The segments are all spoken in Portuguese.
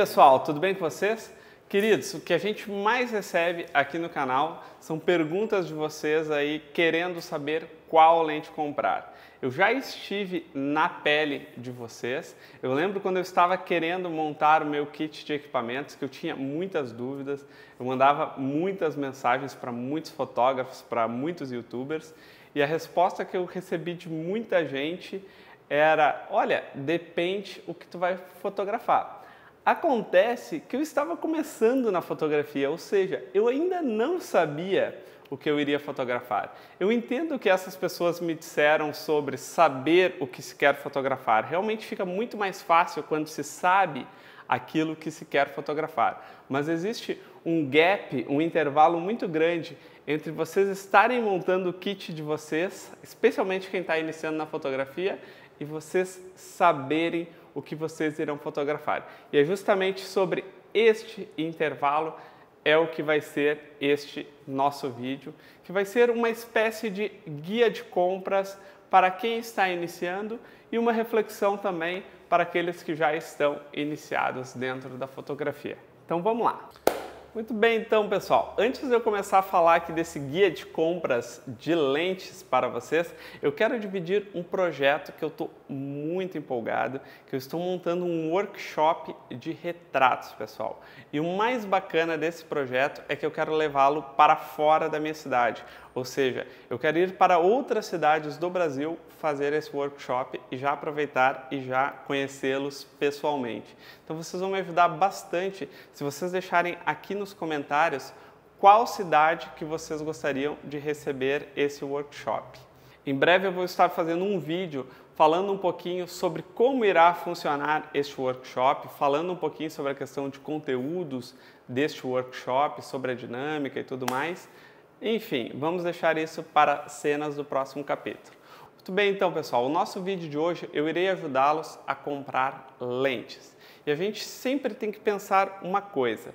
pessoal, tudo bem com vocês? Queridos, o que a gente mais recebe aqui no canal são perguntas de vocês aí querendo saber qual lente comprar. Eu já estive na pele de vocês. Eu lembro quando eu estava querendo montar o meu kit de equipamentos que eu tinha muitas dúvidas. Eu mandava muitas mensagens para muitos fotógrafos, para muitos youtubers, e a resposta que eu recebi de muita gente era: "Olha, depende o que tu vai fotografar Acontece que eu estava começando na fotografia, ou seja, eu ainda não sabia o que eu iria fotografar. Eu entendo que essas pessoas me disseram sobre saber o que se quer fotografar. Realmente fica muito mais fácil quando se sabe aquilo que se quer fotografar. Mas existe um gap, um intervalo muito grande entre vocês estarem montando o kit de vocês, especialmente quem está iniciando na fotografia, e vocês saberem o que vocês irão fotografar. E é justamente sobre este intervalo é o que vai ser este nosso vídeo, que vai ser uma espécie de guia de compras para quem está iniciando e uma reflexão também para aqueles que já estão iniciados dentro da fotografia. Então vamos lá! Muito bem, então, pessoal. Antes de eu começar a falar aqui desse guia de compras de lentes para vocês, eu quero dividir um projeto que eu estou muito empolgado, que eu estou montando um workshop de retratos, pessoal. E o mais bacana desse projeto é que eu quero levá-lo para fora da minha cidade. Ou seja, eu quero ir para outras cidades do Brasil fazer esse workshop e já aproveitar e já conhecê-los pessoalmente. Então vocês vão me ajudar bastante se vocês deixarem aqui nos comentários qual cidade que vocês gostariam de receber esse workshop. Em breve eu vou estar fazendo um vídeo falando um pouquinho sobre como irá funcionar este workshop, falando um pouquinho sobre a questão de conteúdos deste workshop, sobre a dinâmica e tudo mais. Enfim, vamos deixar isso para cenas do próximo capítulo. Muito bem, então, pessoal, o nosso vídeo de hoje eu irei ajudá-los a comprar lentes. E a gente sempre tem que pensar uma coisa: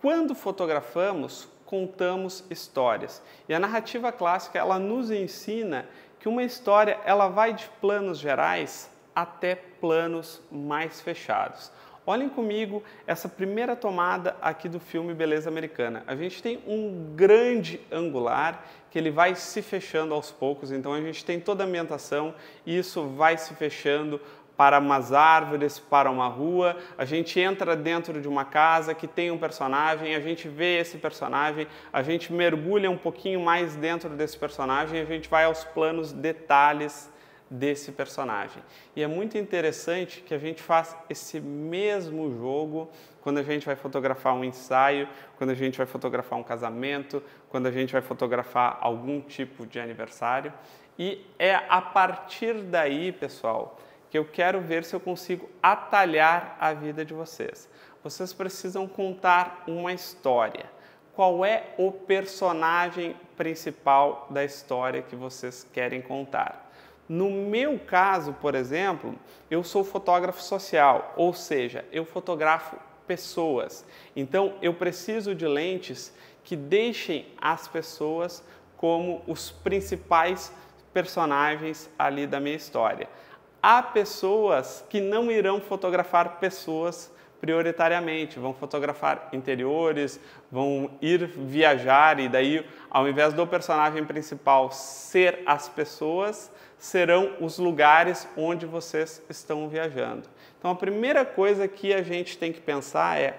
quando fotografamos, contamos histórias. E a narrativa clássica, ela nos ensina que uma história ela vai de planos gerais até planos mais fechados. Olhem comigo essa primeira tomada aqui do filme Beleza Americana. A gente tem um grande angular que ele vai se fechando aos poucos, então a gente tem toda a ambientação e isso vai se fechando para umas árvores, para uma rua, a gente entra dentro de uma casa que tem um personagem, a gente vê esse personagem, a gente mergulha um pouquinho mais dentro desse personagem, a gente vai aos planos, detalhes desse personagem. E é muito interessante que a gente faça esse mesmo jogo quando a gente vai fotografar um ensaio, quando a gente vai fotografar um casamento, quando a gente vai fotografar algum tipo de aniversário. E é a partir daí, pessoal, que eu quero ver se eu consigo atalhar a vida de vocês. Vocês precisam contar uma história. Qual é o personagem principal da história que vocês querem contar? No meu caso, por exemplo, eu sou fotógrafo social, ou seja, eu fotografo pessoas. Então eu preciso de lentes que deixem as pessoas como os principais personagens ali da minha história. Há pessoas que não irão fotografar pessoas prioritariamente, vão fotografar interiores, vão ir viajar e daí, ao invés do personagem principal ser as pessoas, serão os lugares onde vocês estão viajando. Então a primeira coisa que a gente tem que pensar é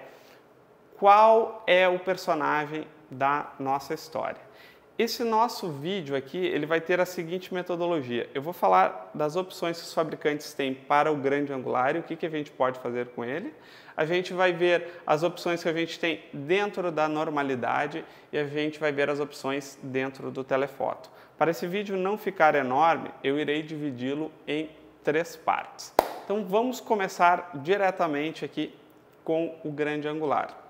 qual é o personagem da nossa história. Esse nosso vídeo aqui, ele vai ter a seguinte metodologia. Eu vou falar das opções que os fabricantes têm para o grande angular e o que, que a gente pode fazer com ele. A gente vai ver as opções que a gente tem dentro da normalidade e a gente vai ver as opções dentro do telefoto. Para esse vídeo não ficar enorme, eu irei dividi-lo em três partes. Então vamos começar diretamente aqui com o grande angular.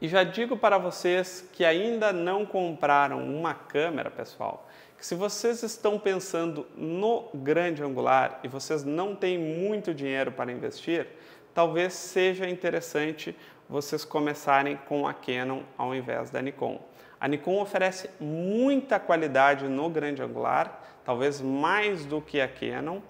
E já digo para vocês que ainda não compraram uma câmera, pessoal, que se vocês estão pensando no grande angular e vocês não têm muito dinheiro para investir, talvez seja interessante vocês começarem com a Canon ao invés da Nikon. A Nikon oferece muita qualidade no grande angular, talvez mais do que a Canon,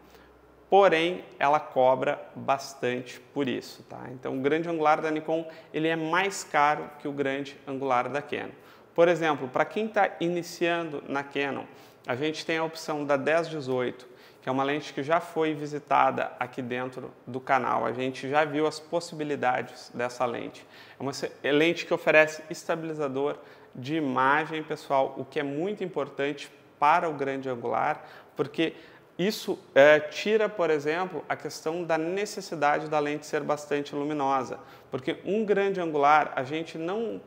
porém ela cobra bastante por isso. Tá? Então o grande angular da Nikon ele é mais caro que o grande angular da Canon. Por exemplo, para quem está iniciando na Canon, a gente tem a opção da 10-18, que é uma lente que já foi visitada aqui dentro do canal. A gente já viu as possibilidades dessa lente. É uma é lente que oferece estabilizador de imagem, pessoal, o que é muito importante para o grande angular, porque isso é, tira, por exemplo, a questão da necessidade da lente ser bastante luminosa, porque um grande angular a gente não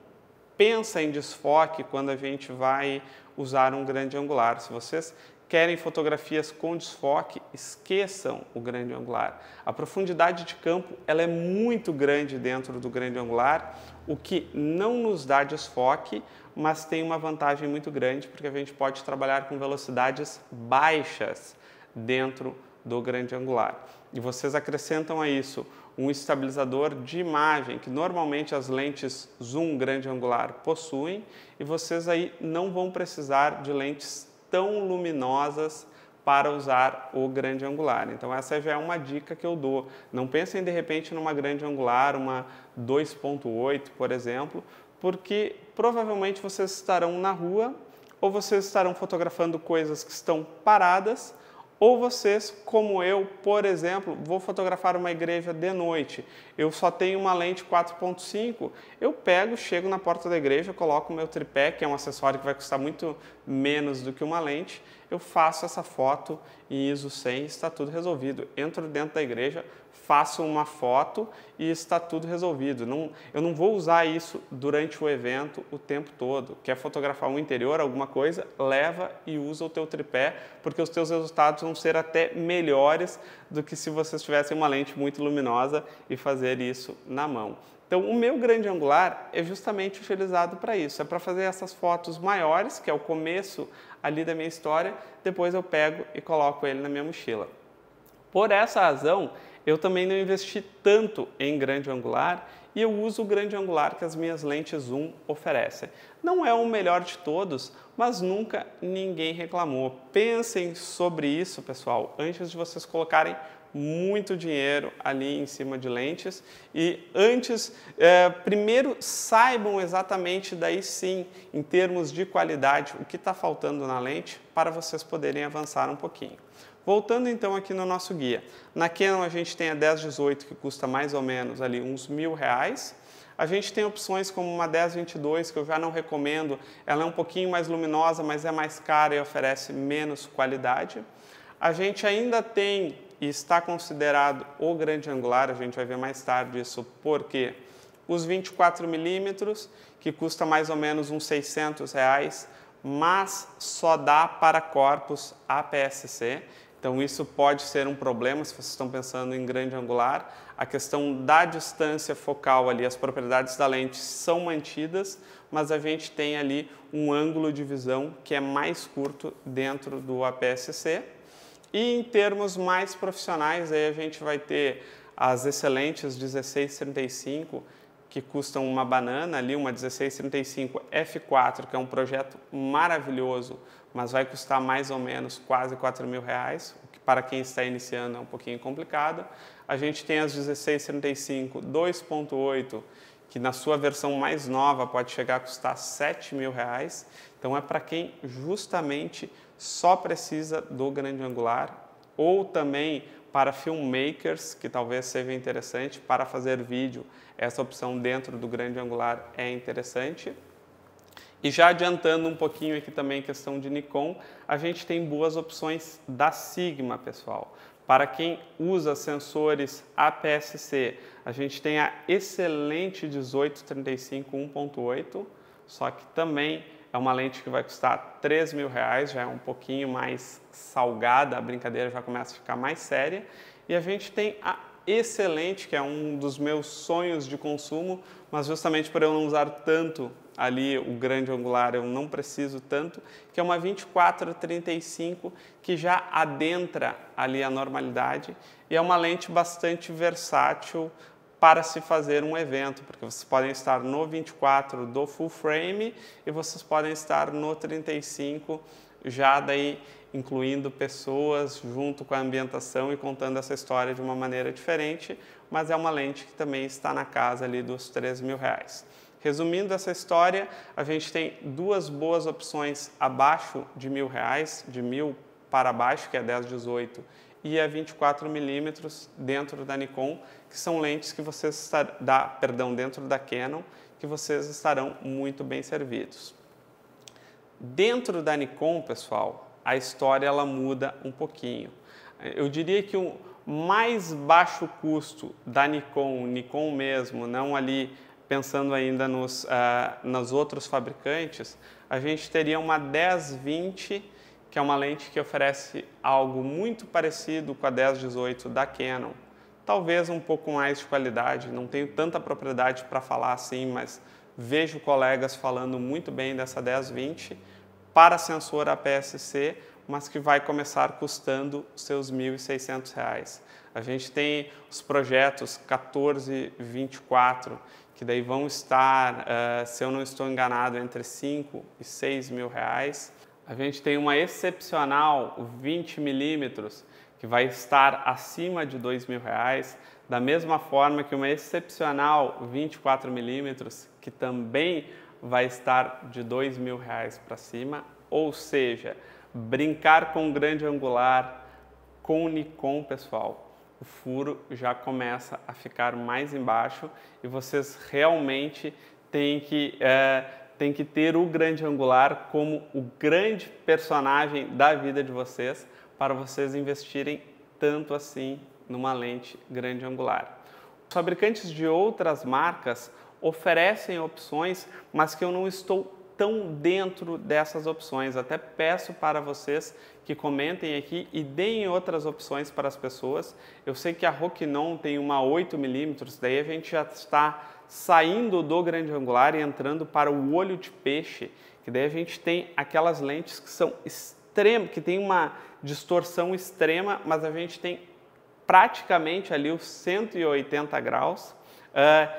pensa em desfoque quando a gente vai usar um grande angular. Se vocês querem fotografias com desfoque, esqueçam o grande angular. A profundidade de campo ela é muito grande dentro do grande angular, o que não nos dá desfoque, mas tem uma vantagem muito grande porque a gente pode trabalhar com velocidades baixas dentro do grande angular. E vocês acrescentam a isso um estabilizador de imagem que normalmente as lentes zoom grande angular possuem, e vocês aí não vão precisar de lentes tão luminosas para usar o grande angular. Então essa já é uma dica que eu dou. Não pensem de repente numa grande angular, uma 2.8, por exemplo, porque provavelmente vocês estarão na rua ou vocês estarão fotografando coisas que estão paradas ou vocês, como eu, por exemplo, vou fotografar uma igreja de noite, eu só tenho uma lente 4.5, eu pego, chego na porta da igreja, coloco o meu tripé, que é um acessório que vai custar muito menos do que uma lente, eu faço essa foto em ISO 100 está tudo resolvido. Entro dentro da igreja, faço uma foto e está tudo resolvido. Não, eu não vou usar isso durante o evento o tempo todo. Quer fotografar um interior, alguma coisa, leva e usa o teu tripé, porque os teus resultados vão ser até melhores do que se vocês tivessem uma lente muito luminosa e fazer isso na mão. Então, o meu grande angular é justamente utilizado para isso, é para fazer essas fotos maiores, que é o começo ali da minha história, depois eu pego e coloco ele na minha mochila. Por essa razão, eu também não investi tanto em grande angular e eu uso o grande angular que as minhas lentes zoom oferecem. Não é o melhor de todos, mas nunca ninguém reclamou. Pensem sobre isso, pessoal, antes de vocês colocarem muito dinheiro ali em cima de lentes e antes, é, primeiro saibam exatamente daí sim, em termos de qualidade, o que está faltando na lente para vocês poderem avançar um pouquinho. Voltando então aqui no nosso guia, na Canon a gente tem a 1018 que custa mais ou menos ali uns mil reais, a gente tem opções como uma 1022, que eu já não recomendo. Ela é um pouquinho mais luminosa, mas é mais cara e oferece menos qualidade. A gente ainda tem e está considerado o grande angular, a gente vai ver mais tarde isso porque os 24 milímetros, que custa mais ou menos uns 600 reais, mas só dá para corpos APS-C, então isso pode ser um problema se vocês estão pensando em grande angular. A questão da distância focal ali, as propriedades da lente são mantidas, mas a gente tem ali um ângulo de visão que é mais curto dentro do APS-C. E em termos mais profissionais, aí a gente vai ter as excelentes 1635, que custam uma banana ali, uma 1635 F4, que é um projeto maravilhoso, mas vai custar mais ou menos quase 4 mil reais, o que para quem está iniciando é um pouquinho complicado. A gente tem as 1635 2.8, que na sua versão mais nova pode chegar a custar 7 mil reais. Então é para quem justamente só precisa do grande angular ou também para filmmakers, que talvez seja interessante, para fazer vídeo, essa opção dentro do grande angular é interessante. E já adiantando um pouquinho aqui também a questão de Nikon, a gente tem boas opções da Sigma, pessoal. Para quem usa sensores APS-C, a gente tem a excelente 1835 1.8, só que também é uma lente que vai custar 3 mil reais, já é um pouquinho mais salgada, a brincadeira já começa a ficar mais séria. E a gente tem a excelente, que é um dos meus sonhos de consumo, mas justamente por eu não usar tanto ali o grande angular eu não preciso tanto, que é uma 24-35 que já adentra ali a normalidade e é uma lente bastante versátil para se fazer um evento, porque vocês podem estar no 24 do full frame e vocês podem estar no 35 já daí incluindo pessoas junto com a ambientação e contando essa história de uma maneira diferente, mas é uma lente que também está na casa ali dos 3 mil reais. Resumindo essa história, a gente tem duas boas opções abaixo de mil reais, de mil para baixo, que é 10, 18, e é a 24 milímetros dentro da Nikon, que são lentes que vocês da, perdão, dentro da Canon, que vocês estarão muito bem servidos. Dentro da Nikon, pessoal, a história ela muda um pouquinho. Eu diria que o mais baixo custo da Nikon, Nikon mesmo, não ali pensando ainda nos, uh, ah, nos outros fabricantes, a gente teria uma 10-20, que é uma lente que oferece algo muito parecido com a 10-18 da Canon talvez um pouco mais de qualidade. Não tenho tanta propriedade para falar assim, mas vejo colegas falando muito bem dessa 1020 para sensor APS-C, mas que vai começar custando seus R$ 1.600. A gente tem os projetos 1424, que daí vão estar, uh, se eu não estou enganado, entre 5 e R$ mil reais. A gente tem uma excepcional 20 milímetros, que vai estar acima de dois mil reais, da mesma forma que uma excepcional 24 milímetros, que também vai estar de dois mil reais para cima, ou seja, brincar com grande angular com Nikon, pessoal, o furo já começa a ficar mais embaixo e vocês realmente têm que, é, têm que ter o grande angular como o grande personagem da vida de vocês para vocês investirem tanto assim numa lente grande angular. Os fabricantes de outras marcas oferecem opções, mas que eu não estou tão dentro dessas opções. Até peço para vocês que comentem aqui e deem outras opções para as pessoas. Eu sei que a Rokinon tem uma 8mm, daí a gente já está saindo do grande angular e entrando para o olho de peixe, que daí a gente tem aquelas lentes que são extremas, que tem uma distorção extrema, mas a gente tem praticamente ali os 180 graus. Uh,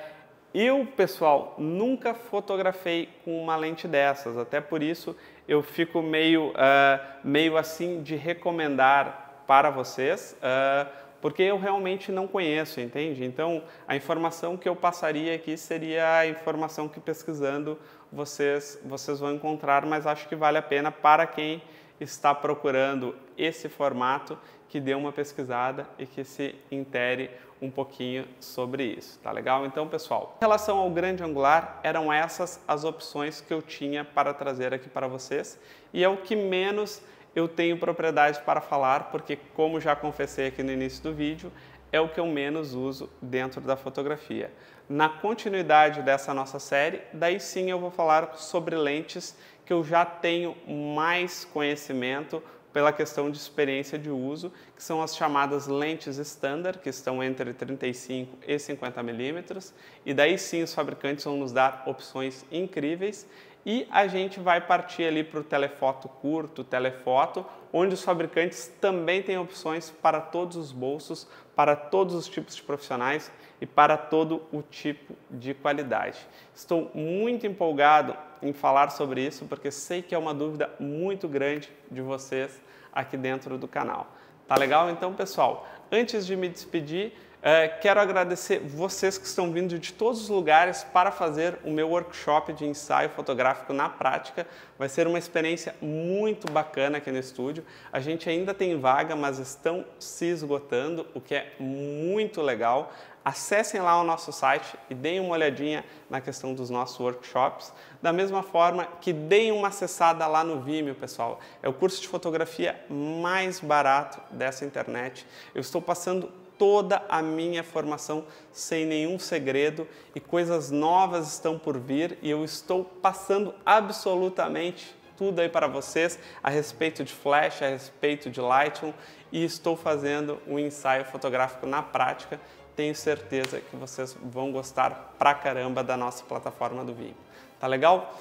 eu, pessoal, nunca fotografei com uma lente dessas, até por isso eu fico meio, uh, meio assim de recomendar para vocês, uh, porque eu realmente não conheço, entende? Então, a informação que eu passaria aqui seria a informação que pesquisando vocês, vocês vão encontrar, mas acho que vale a pena para quem está procurando esse formato, que dê uma pesquisada e que se intere um pouquinho sobre isso, tá legal? Então, pessoal, em relação ao grande angular, eram essas as opções que eu tinha para trazer aqui para vocês e é o que menos eu tenho propriedade para falar, porque como já confessei aqui no início do vídeo, é o que eu menos uso dentro da fotografia. Na continuidade dessa nossa série, daí sim eu vou falar sobre lentes que eu já tenho mais conhecimento pela questão de experiência de uso, que são as chamadas lentes standard, que estão entre 35 e 50 milímetros, e daí sim os fabricantes vão nos dar opções incríveis e a gente vai partir ali para o telefoto curto, telefoto, onde os fabricantes também têm opções para todos os bolsos, para todos os tipos de profissionais e para todo o tipo de qualidade. Estou muito empolgado em falar sobre isso porque sei que é uma dúvida muito grande de vocês aqui dentro do canal. Tá legal então, pessoal? Antes de me despedir, é, quero agradecer vocês que estão vindo de todos os lugares para fazer o meu workshop de ensaio fotográfico na prática. Vai ser uma experiência muito bacana aqui no estúdio. A gente ainda tem vaga, mas estão se esgotando, o que é muito legal. Acessem lá o nosso site e deem uma olhadinha na questão dos nossos workshops. Da mesma forma que deem uma acessada lá no Vimeo, pessoal. É o curso de fotografia mais barato dessa internet. Eu estou passando toda a minha formação sem nenhum segredo e coisas novas estão por vir e eu estou passando absolutamente tudo aí para vocês a respeito de flash, a respeito de Lightroom e estou fazendo um ensaio fotográfico na prática. Tenho certeza que vocês vão gostar pra caramba da nossa plataforma do vídeo. Tá legal?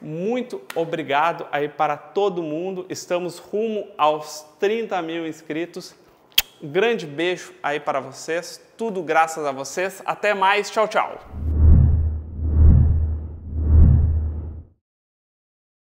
Muito obrigado aí para todo mundo. Estamos rumo aos 30 mil inscritos. Um grande beijo aí para vocês, tudo graças a vocês. Até mais, tchau, tchau.